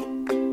Thank you.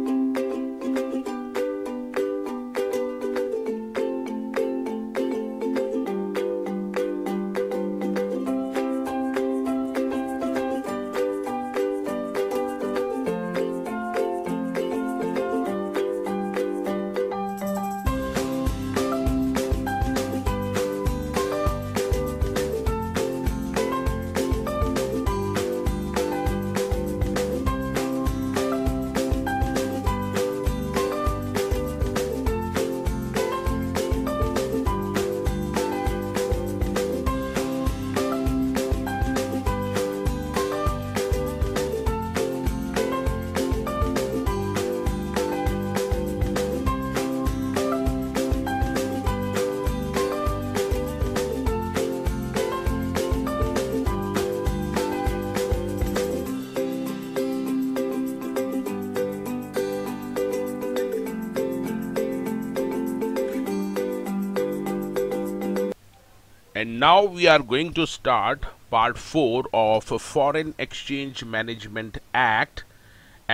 and now we are going to start part 4 of foreign exchange management act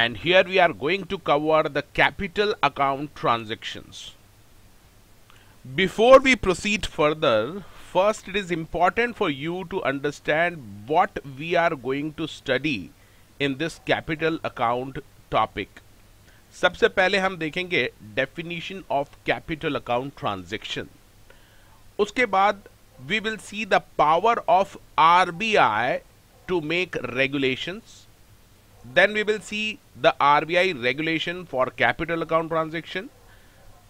and here we are going to cover the capital account transactions before we proceed further first it is important for you to understand what we are going to study in this capital account topic सबसे पहले हम देखेंगे definition of capital account transaction. उसके बाद we will see the power of RBI to make regulations. Then we will see the RBI regulation for capital account transaction.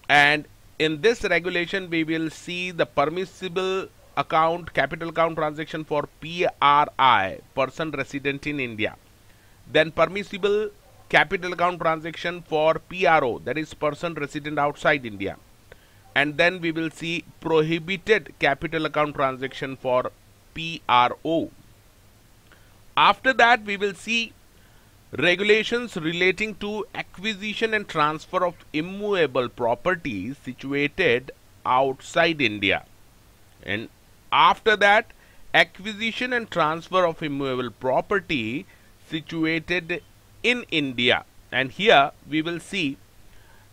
And in this regulation, we will see the permissible account, capital account transaction for PRI, person resident in India. Then permissible capital account transaction for PRO, that is person resident outside India and then we will see prohibited capital account transaction for PRO. After that we will see regulations relating to acquisition and transfer of immovable properties situated outside India. And after that acquisition and transfer of immovable property situated in India. And here we will see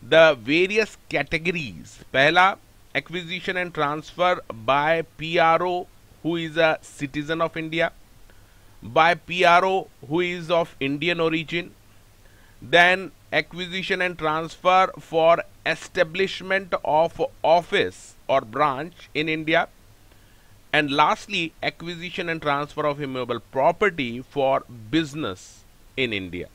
the various categories. Pehla, acquisition and transfer by PRO who is a citizen of India, by PRO who is of Indian origin, then acquisition and transfer for establishment of office or branch in India, and lastly acquisition and transfer of immovable property for business in India.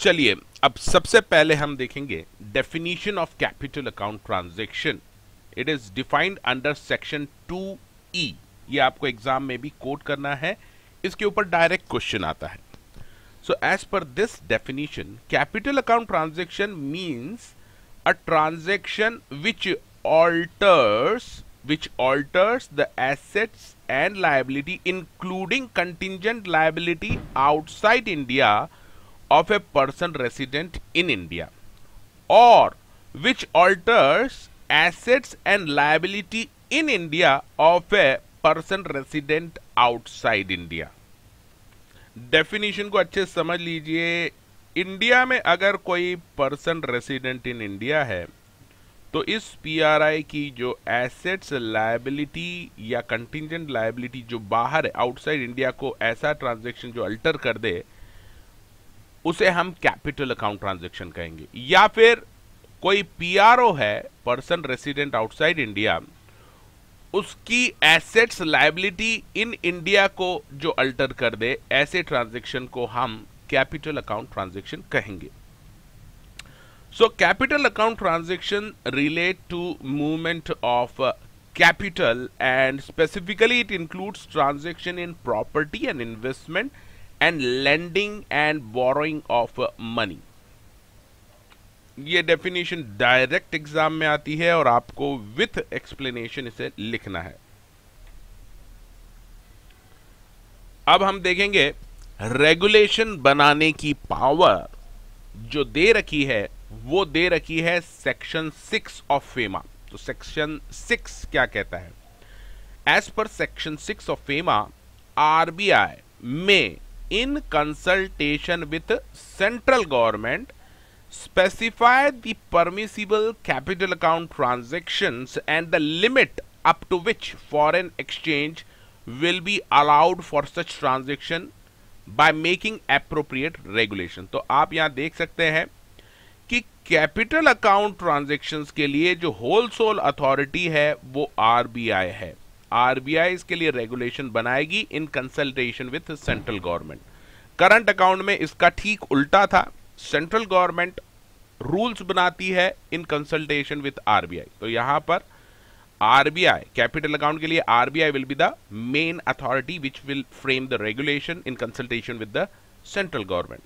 चलिए अब सबसे पहले हम देखेंगे definition of capital account transaction it is defined under section two E ये आपको exam में भी कोट करना है इसके ऊपर डायरेक्ट क्वेश्चन आता है so as per this definition capital account transaction means a transaction which alters which alters the assets and liability including contingent liability outside India of a person resident in India or which alters assets and liability in India of a person resident outside India. Definition को अच्छे समझ लीजिए India में अगर कोई person resident in India है तो इस पीआरआई की जो एसेट्स लाइबिलिटी या कंटिजेंट लाइबिलिटी जो बाहर है आउटसाइड इंडिया को ऐसा ट्रांजैक्शन जो अल्टर कर दे उसे हम कैपिटल अकाउंट ट्रांजेक्शन कहेंगे या फिर कोई पीआरओ है पर्सन रेसिडेंट आउटसाइड इंडिया उसकी एसेट्स लाइबिलिटी इन इंडिया को जो अल्टर कर दे ऐसे ट्रांजेक्शन को हम कैपिटल अकाउंट ट्रांजेक्शन कहेंगे so capital account transaction relate to movement of capital and specifically it includes transaction in property and investment and lending and borrowing of money ये डेफिनेशन direct exam में आती है और आपको विथ एक्सप्लेनेशन इसे लिखना है अब हम देखेंगे रेगुलेशन बनाने की पावर जो दे रखी है वो दे रखी है सेक्शन सिक्स ऑफ फेमा तो सेक्शन सिक्स क्या कहता है as per section six of FEMA RBI में in consultation with central government specified the permissible capital account transaction and the limit up to which foreign exchange will be allowed for such transaction by making appropriate regulation तो आप यहां देख सकते हैं कि capital account transaction के लिए जो होल सोल अथॉरिटी है वो आर बी आई है आरबीआई इसके लिए रेगुलेशन बनाएगी in consultation with central government current account में इसका ठीक उल्टा था सेंट्रल गवर्नमेंट रूल्स बनाती है इन कंसल्टेशन विथ आरबीआई तो यहां पर आरबीआई कैपिटल अकाउंट के लिए RBI will be the main authority which will frame the regulation in consultation with the central government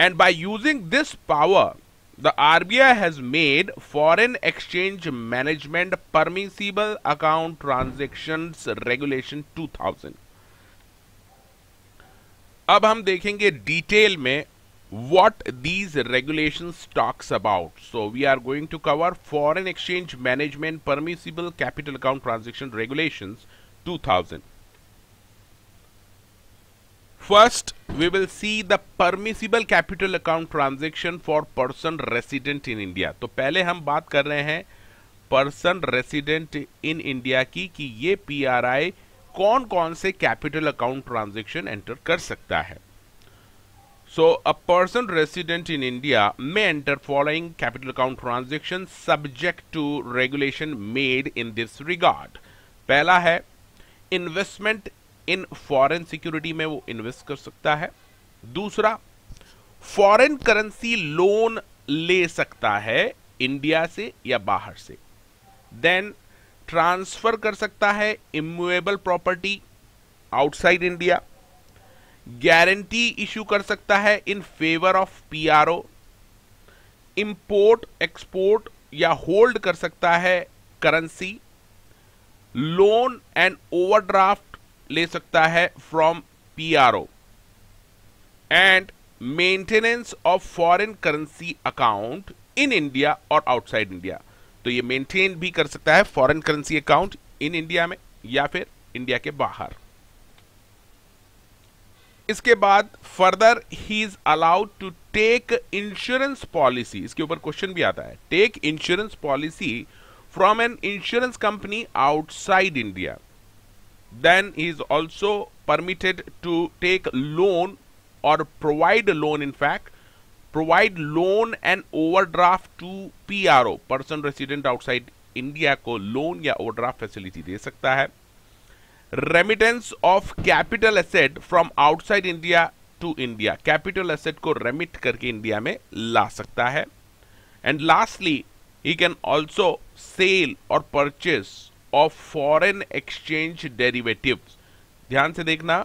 and by using this power the RBI has made foreign exchange management permissible account transactions regulation 2000 अब हम देखेंगे detail में what these regulations talks about so we are going to cover foreign exchange management permissible capital account transaction regulations 2000 First, we will see the permissible capital account transaction for person resident in India. तो पहले हम बात कर रहे हैं person resident in India की कि ये पीआरआई कौन कौन से कैपिटल अकाउंट ट्रांजेक्शन एंटर कर सकता है so a person resident in India may enter following capital account transaction subject to regulation made in this regard पहला है इन्वेस्टमेंट इन फॉरेन सिक्योरिटी में वो इन्वेस्ट कर सकता है दूसरा फॉरेन करेंसी लोन ले सकता है इंडिया से या बाहर से देन ट्रांसफर कर सकता है immovable property outside India guarantee issue कर सकता है in favour of PRO import export या होल्ड कर सकता है करेंसी लोन एंड ओवरड्राफ्ट ले सकता है from PRO and maintenance of foreign currency account in India और आउटसाइड इंडिया तो ये मेंटेन भी कर सकता है foreign currency account in India में या फिर इंडिया के बाहर इसके बाद further he is allowed to take insurance policy इसके ऊपर क्वेश्चन भी आता है take insurance policy from an insurance company outside India then he is also permitted to take loan or provide loan in fact provide loan and overdraft to pro person resident outside india ko loan ya overdraft facility de sakta hai remittance of capital asset from outside india to india capital asset ko remit karke india mein la sakta hai and lastly he can also sale or purchase of foreign exchange derivative ध्यान से देखना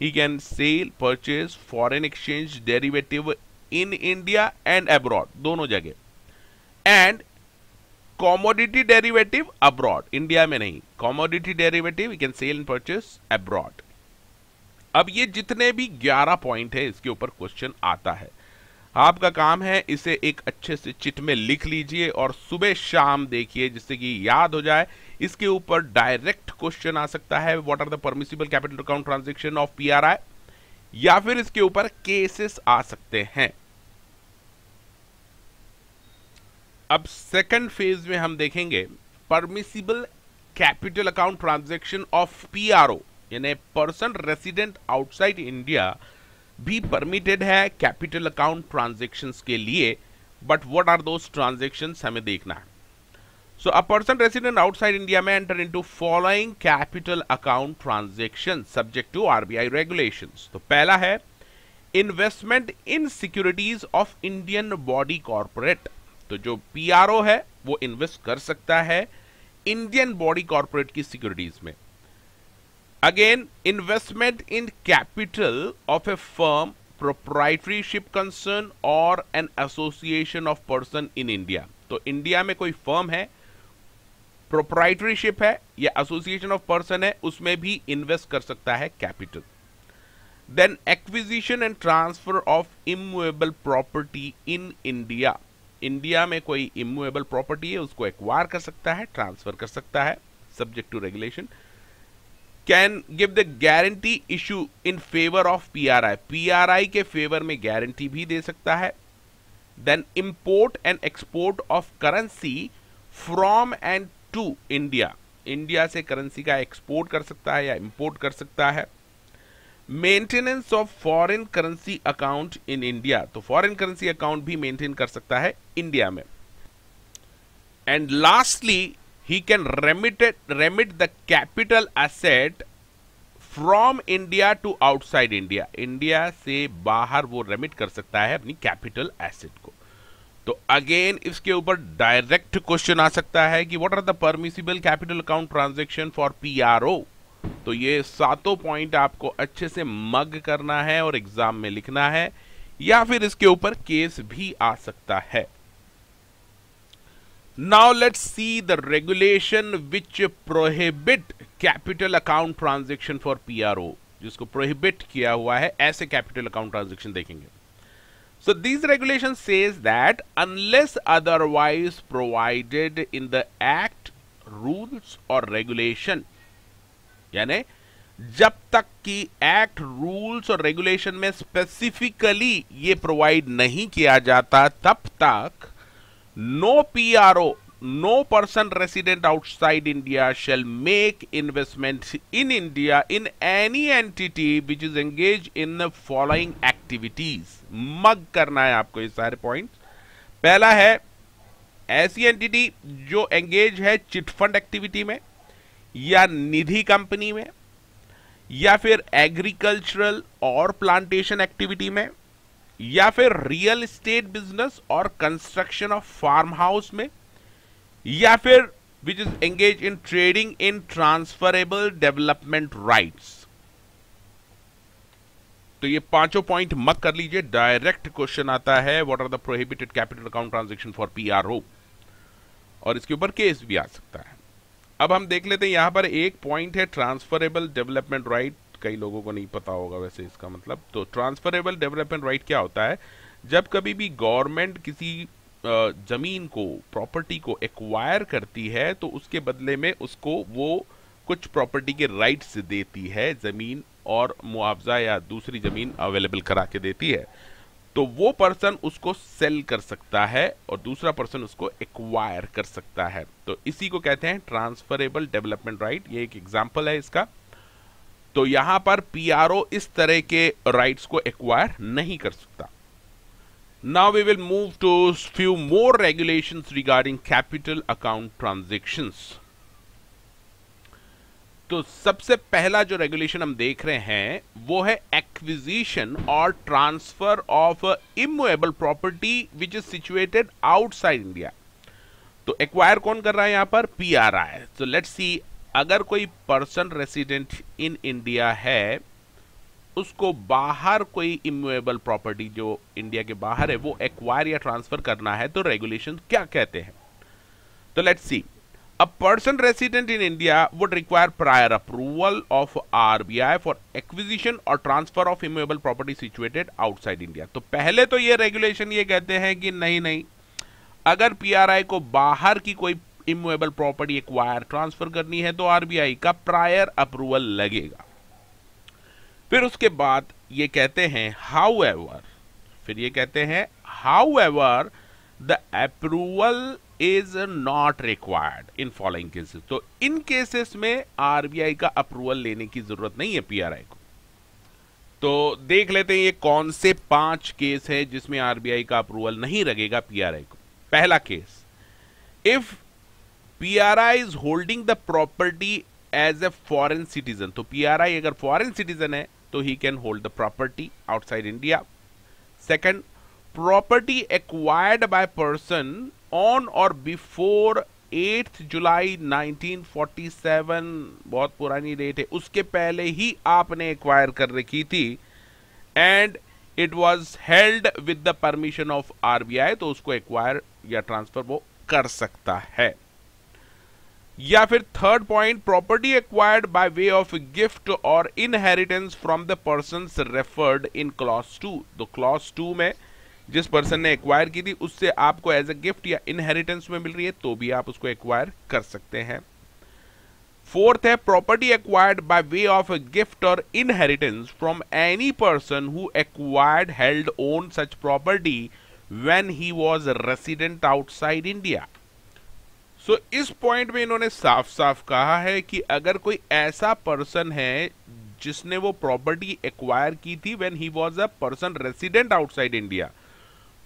he can sell purchase foreign exchange derivative in India and abroad दोनों जगह and commodity derivative abroad India में नहीं commodity derivative you can sell and purchase abroad अब ये जितने भी 11 पॉइंट है इसके ऊपर क्वेश्चन आता है आपका काम है इसे एक अच्छे से चिट में लिख लीजिए और सुबह शाम देखिए जिससे कि याद हो जाए इसके ऊपर डायरेक्ट क्वेश्चन आ सकता है what are the permissible capital account transaction of PRI या फिर इसके ऊपर केसेस आ सकते हैं अब सेकंड फेज में हम देखेंगे permissible capital account transaction of PRO यानी पर्सन रेसिडेंट आउटसाइड इंडिया भी परमिटेड है कैपिटल अकाउंट ट्रांजेक्शन के लिए but what are those transaction हमें देखना है So a person resident outside India may enter into following capital account transactions subject to RBI regulations. तो पहला है investment in securities of Indian body corporate तो जो पीआरओ है वो इन्वेस्ट कर सकता है इंडियन बॉडी कॉरपोरेट की सिक्योरिटीज में again investment in capital of a firm proprietorship concern और an association of person in India तो इंडिया में कोई फर्म है प्रोप्राइटरीशिप है या एसोसिएशन ऑफ पर्सन है उसमें भी इन्वेस्ट कर सकता है capital then acquisition and transfer of immovable property in India India में कोई इमुएबल प्रॉपर्टी है उसको एक्वायर कर सकता है ट्रांसफर कर सकता है subject to regulation can give the guarantee issue in favour of P P R I R I के फेवर में गारंटी भी दे सकता है then import and export of currency from and to India India से करेंसी का export कर सकता है या इंपोर्ट कर सकता है maintenance of foreign currency account in India तो फॉरेन करेंसी अकाउंट भी मेंटेन कर सकता है इंडिया में and lastly he can remitted remit the capital asset from India to outside India India से बाहर वो रेमिट कर सकता है अपनी कैपिटल एसेट को तो अगेन इसके ऊपर डायरेक्ट क्वेश्चन आ सकता है कि what are the permissible capital account transaction for PRO तो ये सातों पॉइंट आपको अच्छे से मग करना है और एग्जाम में लिखना है या फिर इसके ऊपर केस भी आ सकता है now let's see the regulation which prohibit capital account transaction for P जिसको प्रोहिबिट किया हुआ है ऐसे कैपिटल अकाउंट ट्रांजेक्शन देखेंगे So these regulations says that unless otherwise provided in the act, rules or regulation, yani जब तक कि act rules और रेगुलेशन में स्पेसिफिकली ये प्रोवाइड नहीं किया जाता तब तक no PRO no person resident outside India shall make investments in India in any entity which is engaged in the following activities mug करना है आपको ये सारे पॉइंट्स पहला है ऐसी एंटिटी जो एंगेज है चिटफंड एक्टिविटी में या निधि कंपनी में या फिर एग्रीकल्चरल और प्लांटेशन एक्टिविटी में या फिर रियल एस्टेट बिजनेस और कंस्ट्रक्शन ऑफ फार्म हाउस में या फिर which is engage in trading in transferable development rights तो ये पांचों पॉइंट मत कर लीजिए डायरेक्ट क्वेश्चन आता है what are the prohibited capital account transaction for PRO और इसके ऊपर केस भी आ सकता है अब हम देख लेते हैं यहां पर एक पॉइंट है ट्रांसफरेबल डेवलपमेंट राइट कई लोगों को नहीं पता होगा वैसे इसका मतलब तो ट्रांसफरेबल डेवलपमेंट राइट क्या होता है जब कभी भी गवर्नमेंट किसी ज़मीन को प्रॉपर्टी को एक्वायर करती है तो उसके बदले में उसको वो कुछ प्रॉपर्टी के राइट्स देती है ज़मीन और मुआवजा या दूसरी ज़मीन अवेलेबल करा के देती है तो वो पर्सन उसको सेल कर सकता है और दूसरा पर्सन उसको एक्वायर कर सकता है तो इसी को कहते हैं ट्रांसफरेबल डेवलपमेंट राइट ये एक एग्जाम्पल है इसका तो यहां पर पीआरओ इस तरह के राइट्स को एक्वायर नहीं कर सकता Now we will move to few more regulations regarding capital account transactions. तो सबसे पहला जो रेगुलेशन हम देख रहे हैं वो है एक्विजिशन और transfer of immovable property which is situated outside India तो एक्वायर कौन कर रहा है यहां पर पी आर आई तो लेट सी अगर कोई पर्सन रेसिडेंट इन इंडिया है उसको बाहर कोई इमुएबल प्रॉपर्टी जो इंडिया के बाहर है वो एक्वायर या ट्रांसफर करना है तो रेगुलेशन क्या कहते हैं तो let's see a person resident in India would require prior approval of RBI for acquisition और transfer of immovable property situated outside India तो पहले तो ये रेगुलेशन ये कहते हैं कि नहीं नहीं अगर पीआरआई को बाहर की कोई इमुएबल प्रॉपर्टी एक्वायर ट्रांसफर करनी है तो आरबीआई का प्रायर अप्रूवल लगेगा फिर उसके बाद ये कहते हैं हाउ एवर फिर ये कहते हैं however the approval is not required in following cases तो इन केसेस में आरबीआई का अप्रूवल लेने की जरूरत नहीं है पीआरआई को तो देख लेते हैं ये कौन से पांच केस हैं जिसमें आरबीआई का अप्रूवल नहीं लगेगा पीआरआई को पहला case if PRI is holding the property as a foreign citizen तो पीआरआई अगर फॉरेन सिटीजन है तो he can hold the property outside India Second, property acquired by person on or before eight July 1947 बहुत पुरानी date है उसके पहले ही आपने एक्वायर कर रखी थी and it was held with the permission of RBI तो उसको एक्वायर या ट्रांसफर वो कर सकता है या फिर third point property acquired by way of gift or inheritance from the person referred in clause two तो क्लॉस टू में जिस पर्सन ने एक्वायर की थी उससे आपको एज ए गिफ्ट या इनहेरिटेंस में मिल रही है तो भी आप उसको एक्वायर कर सकते हैं फोर्थ है property acquired by way of gift or inheritance from any person who acquired held own such property when he was resident outside India so so, इस पॉइंट में इन्होंने साफ साफ कहा है कि अगर कोई ऐसा पर्सन है जिसने वो प्रॉपर्टी एक्वायर की थी when he was a person resident outside India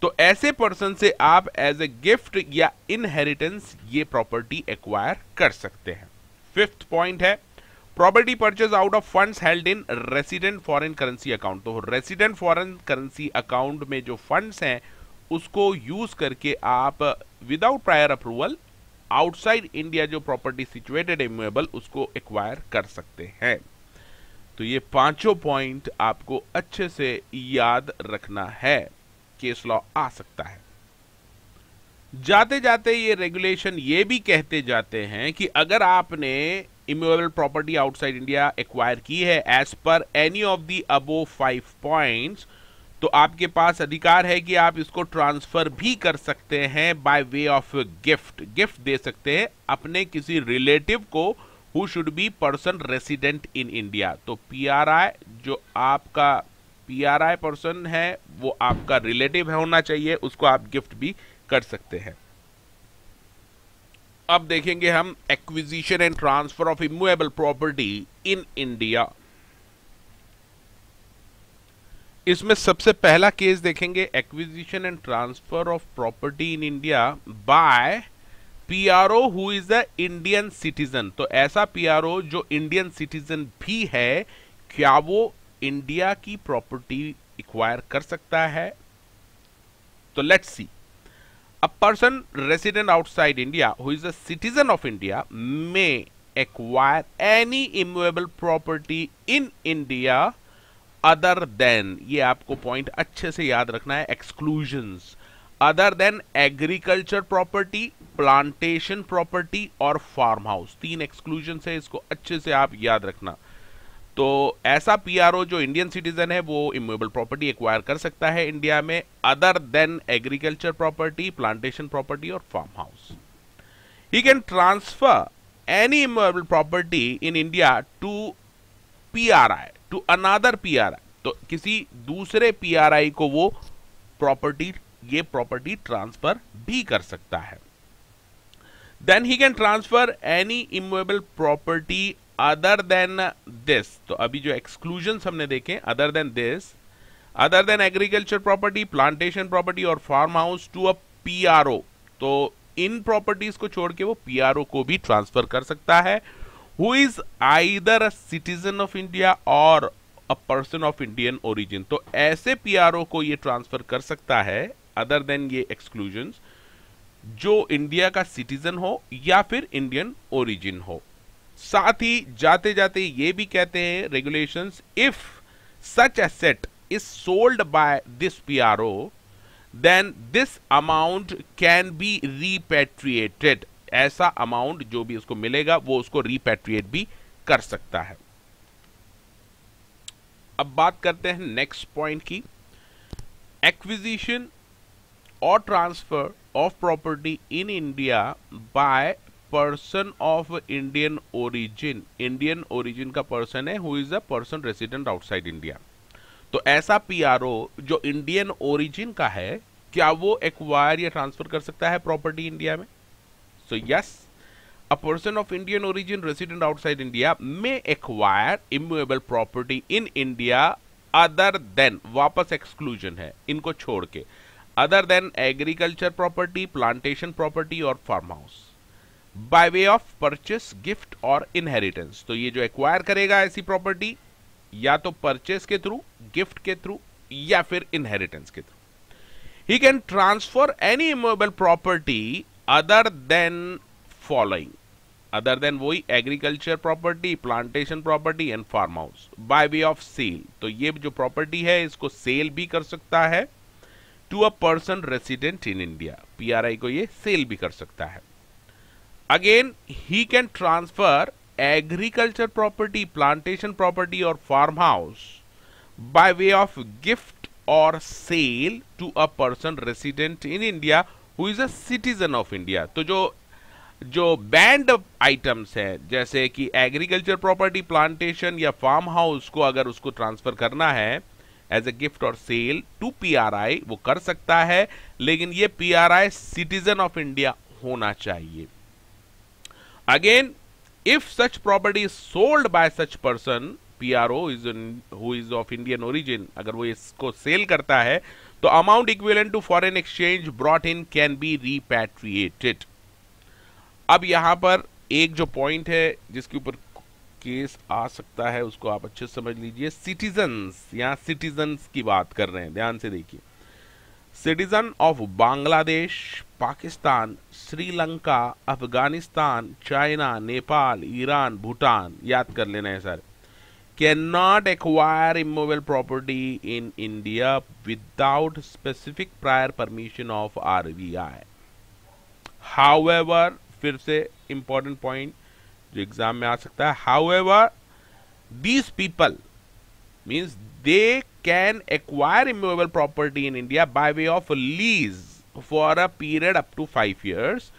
तो ऐसे पर्सन से आप एज ए गिफ्ट या इनहेरिटेंस ये प्रॉपर्टी एक्वायर कर सकते हैं फिफ्थ पॉइंट है property purchase out of funds held in resident foreign currency account तो रेसिडेंट फॉरेन करेंसी अकाउंट में जो फंड्स हैं उसको यूज करके आप without prior approval outside India जो प्रॉपर्टी सिचुएटेड इमूवेबल उसको एक्वायर कर सकते हैं तो ये पांचों पॉइंट आपको अच्छे से याद रखना है केस लॉ आ सकता है जाते जाते ये रेगुलेशन ये भी कहते जाते हैं कि अगर आपने immovable property outside India acquire की है as per any of the above five points तो आपके पास अधिकार है कि आप इसको ट्रांसफर भी कर सकते हैं by way of gift gift दे सकते हैं अपने किसी रिलेटिव को who should be person resident in India तो पीआरआई जो आपका पीआरआई पर्सन है वो आपका रिलेटिव है होना चाहिए उसको आप गिफ्ट भी कर सकते हैं अब देखेंगे हम acquisition and transfer of immovable property in India इसमें सबसे पहला केस देखेंगे acquisition and transfer of property in India by PRO who is a Indian citizen तो ऐसा पीआरओ जो इंडियन सिटीजन भी है क्या वो इंडिया की प्रॉपर्टी एक्वायर कर सकता है तो let's see a person resident outside India who is a citizen of India may acquire any immovable property in India other than ये आपको पॉइंट अच्छे से याद रखना है exclusion other than agriculture property plantation property और फार्म हाउस तीन exclusion है इसको अच्छे से आप याद रखना तो ऐसा पीआरओ जो इंडियन सिटीजन है वो इमोबल प्रॉपर्टी एक्वायर कर सकता है इंडिया में other than agriculture property plantation property और farm house he can transfer any immovable property in India to P to another P तो किसी दूसरे पी को वो प्रॉपर्टी ये प्रॉपर्टी ट्रांसफर भी कर सकता है then he can transfer any immovable property other than this तो अभी जो एक्सक्लूजन हमने देखे other than this other than agriculture property plantation property और farm house to a O तो इन प्रॉपर्टीज को छोड़ के वो ओ को भी ट्रांसफर कर सकता है who is either a citizen of India or a person of Indian origin तो ऐसे ओ को ये ट्रांसफर कर सकता है अदर देन ये एक्सक्लूजन जो इंडिया का सिटीजन हो या फिर इंडियन ओरिजिन हो साथ ही जाते जाते ये भी कहते हैं regulation if such asset is sold by this P R O then this amount can be repatriated ऐसा अमाउंट जो भी उसको मिलेगा वो उसको रिपेट्रिएट भी कर सकता है अब बात करते हैं नेक्स्ट पॉइंट की एक्विजिशन और transfer of property in India by person of Indian origin Indian origin का पर्सन है who is a person resident outside India तो ऐसा पीआरओ जो इंडियन ओरिजिन का है क्या वो एक्वायर या ट्रांसफर कर सकता है प्रॉपर्टी इंडिया में So yes, a person of Indian origin resident outside India may acquire immovable property in India other than वापस एक्सक्लूजन है इनको छोड़ के other than agriculture property plantation property और farm house by way of purchase gift or inheritance तो ये जो acquire करेगा ऐसी प्रॉपर्टी या तो परचेस के थ्रू गिफ्ट के थ्रू या फिर इनहेरिटेंस के through he can transfer any immovable property other than following other than वही agriculture property plantation property and farm house by way of sale तो ये जो प्रॉपर्टी है इसको सेल भी कर सकता है to a person resident in India PRI को ये सेल भी कर सकता है again he can transfer agriculture property plantation property और farm house by way of gift or sale to a person resident in India who is a citizen of India तो जो जो बैंड आइटम्स हैं जैसे कि एग्रीकल्चर प्रॉपर्टी प्लांटेशन या farm house को अगर उसको ट्रांसफर करना है as a gift or sale to PRI वो कर सकता है लेकिन ये पीआरआई सिटीजन ऑफ इंडिया होना चाहिए again if such property sold by such person PRO is who is of Indian origin अगर वो इसको सेल करता है तो amount equivalent to foreign exchange brought in can be repatriated. अब यहां पर एक जो पॉइंट है जिसके ऊपर केस आ सकता है उसको आप अच्छे से समझ लीजिए सिटीजन यहां सिटीजन की बात कर रहे हैं ध्यान से देखिए citizen of Bangladesh Pakistan Sri Lanka Afghanistan China Nepal Iran Bhutan याद कर लेना है sir cannot acquire immovable property in India without specific prior permission of RBI. However, फिर से important point जो एग्जाम में आ सकता है however, these people means they can acquire immovable property in India by way of lease for a period up to five years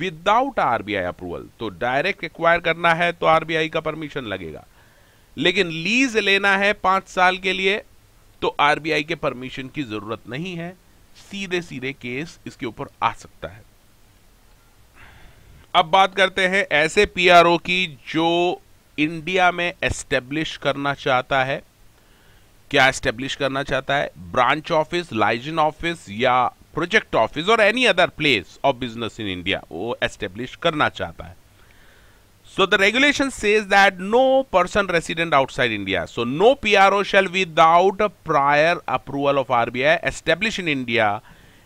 without RBI approval. तो direct acquire करना है तो RBI का permission लगेगा लेकिन लीज लेना है पांच साल के लिए तो आरबीआई के परमिशन की जरूरत नहीं है सीधे सीधे केस इसके ऊपर आ सकता है अब बात करते हैं ऐसे पीआरओ की जो इंडिया में एस्टेब्लिश करना चाहता है क्या एस्टेब्लिश करना चाहता है ब्रांच ऑफिस लाइजन ऑफिस या project office or any other place of business in India वो एस्टेब्लिश करना चाहता है So the regulation says that no person resident outside India, so no PRO shall without a prior approval of RBI establish in India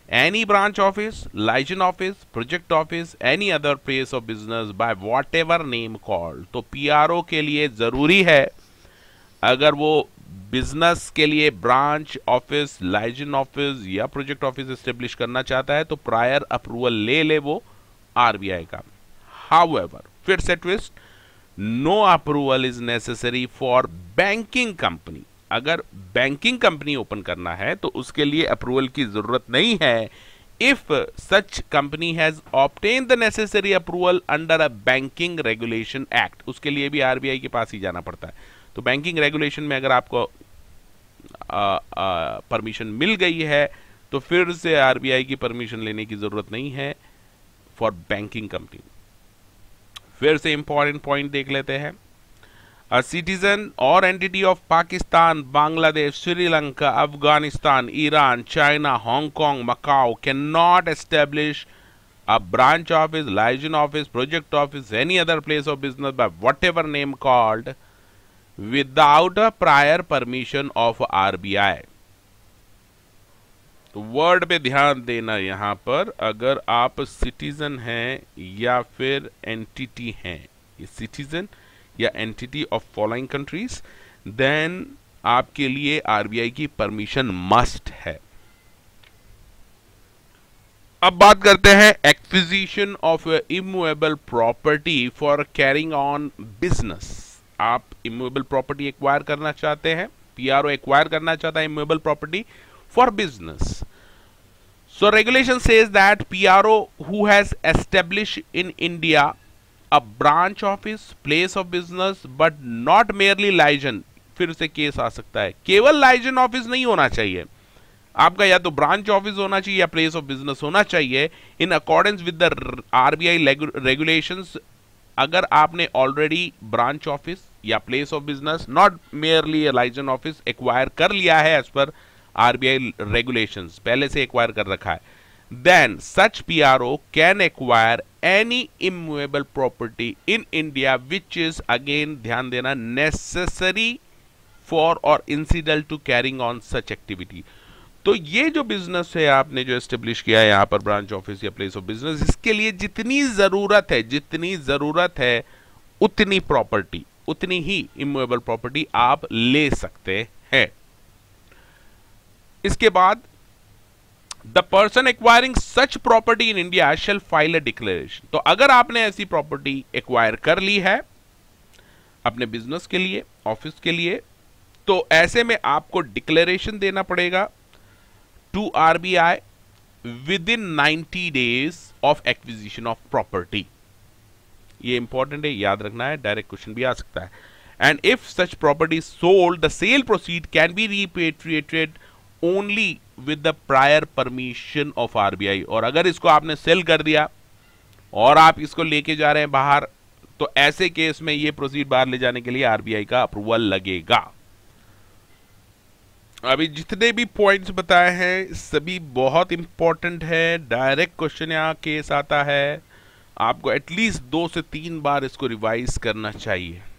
any branch office, liaison office, project office, any other place of business by whatever name called. to PRO ke liye zaruri hai agar wo business के लिए branch office liaison office या project office establish करना चाहता है तो prior approval ले ले वो आरबीआई का however फिर से twist no approval is necessary for banking company अगर बैंकिंग कंपनी ओपन करना है तो उसके लिए अप्रूवल की जरूरत नहीं है if such company has obtained the necessary approval under a banking regulation act उसके लिए भी आरबीआई के पास ही जाना पड़ता है तो बैंकिंग रेगुलेशन में अगर आपको परमिशन मिल गई है तो फिर से आरबीआई की परमिशन लेने की जरूरत नहीं है फॉर बैंकिंग कंपनी फिर से इंपॉर्टेंट पॉइंट देख लेते हैं a citizen or entity of Pakistan Bangladesh Sri Lanka Afghanistan Iran China Hong Kong Macao can not establish a branch office liaison office project office any other place of business by what name called without a prior permission of RBI तो word पे ध्यान देना यहाँ पर अगर आप citizen हैं या फिर एंटिटी हैं सिटीजन या entity of following countries then आपके लिए आरबीआई की परमिशन मस्ट है अब बात करते हैं acquisition of immovable property for carrying on business आप इमूवेबल प्रॉपर्टी एक्वायर करना चाहते हैं पीआरओ एक्वायर करना चाहता है immovable property for business. So regulation says that PRO who has established in India a branch office, place of business, but not merely license, फिर उसे case आ सकता है केवल लाइजन ऑफिस नहीं होना चाहिए आपका या तो ब्रांच ऑफिस होना चाहिए या प्लेस ऑफ बिजनेस होना चाहिए in accordance with the RBI regulation अगर आपने ऑलरेडी ब्रांच ऑफिस या place of business not merely liaison office acquire कर लिया है एज पर आरबीआई रेगुलेशन पहले से एक्वायर कर रखा है then such P R O can acquire any immovable property in India which is again ध्यान देना necessary for or incidental to carrying on such activity तो ये जो बिजनेस है आपने जो एस्टेब्लिश किया है यहां पर ब्रांच ऑफिस या प्लेस ऑफ बिजनेस इसके लिए जितनी ज़रूरत है जितनी ज़रूरत है उतनी प्रॉपर्टी उतनी ही इमुएबल प्रॉपर्टी आप ले सकते हैं इसके बाद the person acquiring such property in India shall file a declaration तो अगर आपने ऐसी प्रॉपर्टी एक्वायर कर ली है अपने बिजनेस के लिए ऑफिस के लिए तो ऐसे में आपको डिक्लेरेशन देना पड़ेगा to RBI within ninety days of acquisition of property ये इंपॉर्टेंट है याद रखना है डायरेक्ट क्वेश्चन भी आ सकता है and if such property sold the sale proceed can be repatriated only with the prior permission of RBI और अगर इसको आपने सेल कर दिया और आप इसको लेके जा रहे हैं बाहर तो ऐसे केस में ये प्रोसीड बाहर ले जाने के लिए आरबीआई का अप्रूवल लगेगा अभी जितने भी पॉइंट्स बताए हैं सभी बहुत इंपॉर्टेंट है डायरेक्ट क्वेश्चन यहाँ केस आता है आपको एटलीस्ट दो से तीन बार इसको रिवाइज करना चाहिए